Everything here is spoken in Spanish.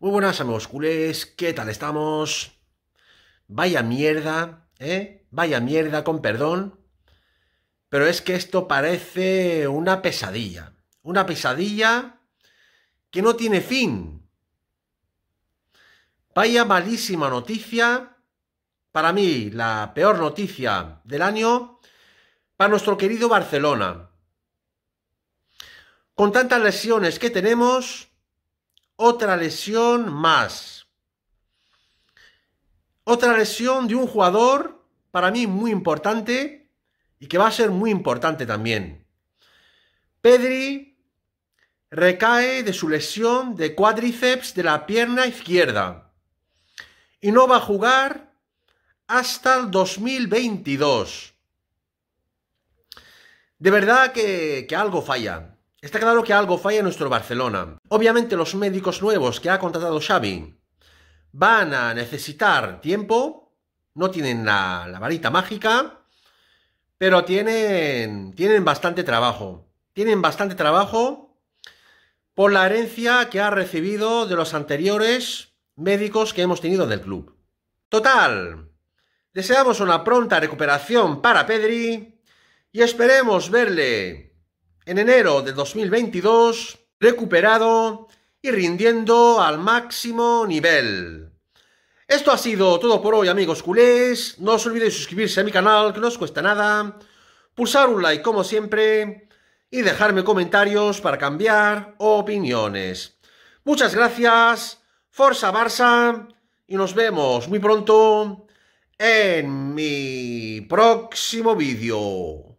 Muy buenas amigos culés, ¿qué tal estamos? Vaya mierda, ¿eh? Vaya mierda, con perdón. Pero es que esto parece una pesadilla. Una pesadilla que no tiene fin. Vaya malísima noticia. Para mí, la peor noticia del año. Para nuestro querido Barcelona. Con tantas lesiones que tenemos, otra lesión más. Otra lesión de un jugador, para mí muy importante, y que va a ser muy importante también. Pedri recae de su lesión de cuádriceps de la pierna izquierda y no va a jugar hasta el 2022. De verdad que, que algo falla. Está claro que algo falla en nuestro Barcelona. Obviamente los médicos nuevos que ha contratado Xavi van a necesitar tiempo, no tienen la, varita mágica, pero tienen, tienen bastante trabajo. Tienen bastante trabajo por la herencia que ha recibido de los anteriores médicos que hemos tenido del club. Total, deseamos una pronta recuperación para Pedri y esperemos verle en enero de 2022 recuperado y rindiendo al máximo nivel. Esto ha sido todo por hoy amigos culés, no os olvidéis suscribirse a mi canal que no os cuesta nada, pulsar un like como siempre y dejarme comentarios para cambiar opiniones. Muchas gracias, Forza Barça y nos vemos muy pronto en mi próximo vídeo.